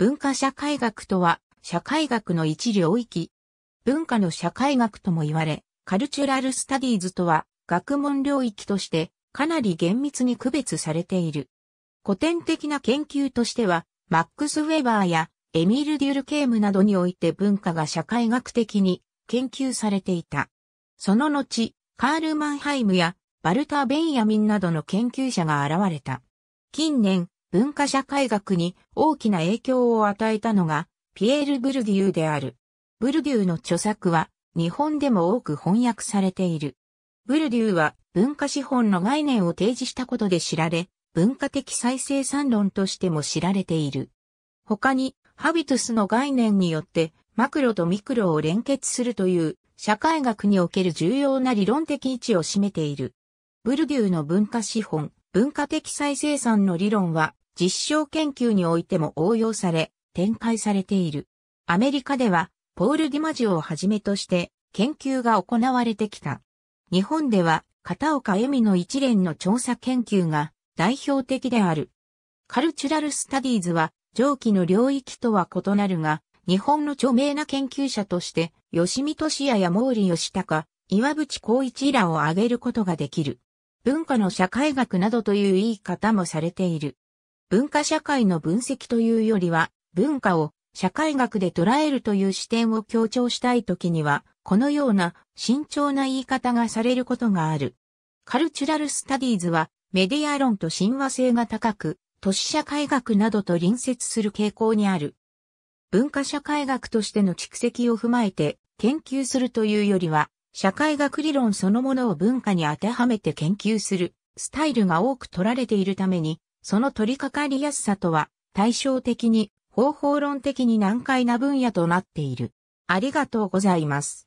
文化社会学とは、社会学の一領域。文化の社会学とも言われ、カルチュラルスタディーズとは、学問領域として、かなり厳密に区別されている。古典的な研究としては、マックス・ウェバーやエミール・デュルケームなどにおいて文化が社会学的に研究されていた。その後、カール・マンハイムやバルター・ベンヤミンなどの研究者が現れた。近年、文化社会学に大きな影響を与えたのが、ピエール・ブルデューである。ブルデューの著作は、日本でも多く翻訳されている。ブルデューは、文化資本の概念を提示したことで知られ、文化的再生産論としても知られている。他に、ハビトスの概念によって、マクロとミクロを連結するという、社会学における重要な理論的位置を占めている。ブルデューの文化資本、文化的再生産の理論は、実証研究においても応用され、展開されている。アメリカでは、ポール・ディマジオをはじめとして、研究が行われてきた。日本では、片岡恵美の一連の調査研究が代表的である。カルチュラル・スタディーズは、上記の領域とは異なるが、日本の著名な研究者として、吉見俊也や毛利義隆、岩渕光一らを挙げることができる。文化の社会学などという言い方もされている。文化社会の分析というよりは、文化を社会学で捉えるという視点を強調したいときには、このような慎重な言い方がされることがある。カルチュラルスタディーズは、メディア論と親和性が高く、都市社会学などと隣接する傾向にある。文化社会学としての蓄積を踏まえて研究するというよりは、社会学理論そのものを文化に当てはめて研究するスタイルが多く取られているために、その取り掛かりやすさとは、対照的に、方法論的に難解な分野となっている。ありがとうございます。